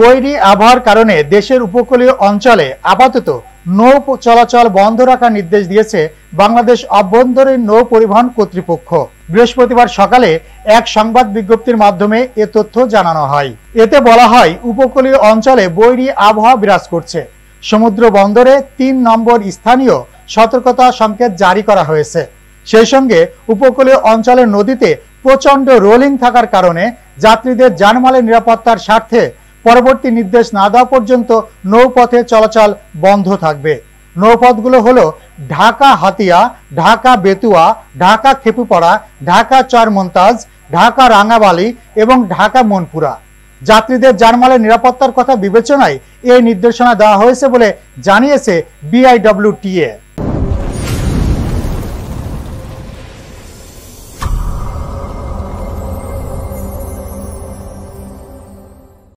বৈরি আবহাওয়ার কারণে দেশের উপকূলীয় অঞ্চলে আপাতত নৌ চলাচল বন্ধ রাখার নির্দেশ দিয়েছে বাংলাদেশ অভ্যন্তরীণ নৌ পরিবহন কর্তৃপক্ষ বৃহস্পতিবার সকালে এক সংবাদ বিজ্ঞপ্তির মাধ্যমে এ তথ্য জানানো হয় এতে বলা হয় উপকূলীয় অঞ্চলে বৈরী আবহাওয়া বিরাজ করছে সমুদ্র বন্দরে তিন নম্বর স্থানীয় সতর্কতা সংকেত জারি করা হয়েছে সেই সঙ্গে উপকূলীয় অঞ্চলের নদীতে প্রচণ্ড রোলিং থাকার কারণে যাত্রীদের জানমালের নিরাপত্তার স্বার্থে পরবর্তী নির্দেশ না দেওয়া পর্যন্ত নৌপথে চলাচল বন্ধ থাকবে নৌপথগুলো হলো ঢাকা হাতিয়া ঢাকা বেতুয়া ঢাকা খেপুপাড়া ঢাকা চরমন্তাজ ঢাকা রাঙাবালি এবং ঢাকা মনপুরা যাত্রীদের জানমালের নিরাপত্তার কথা বিবেচনায় এই নির্দেশনা দেওয়া হয়েছে বলে জানিয়েছে বিআইডব্লিউটিএ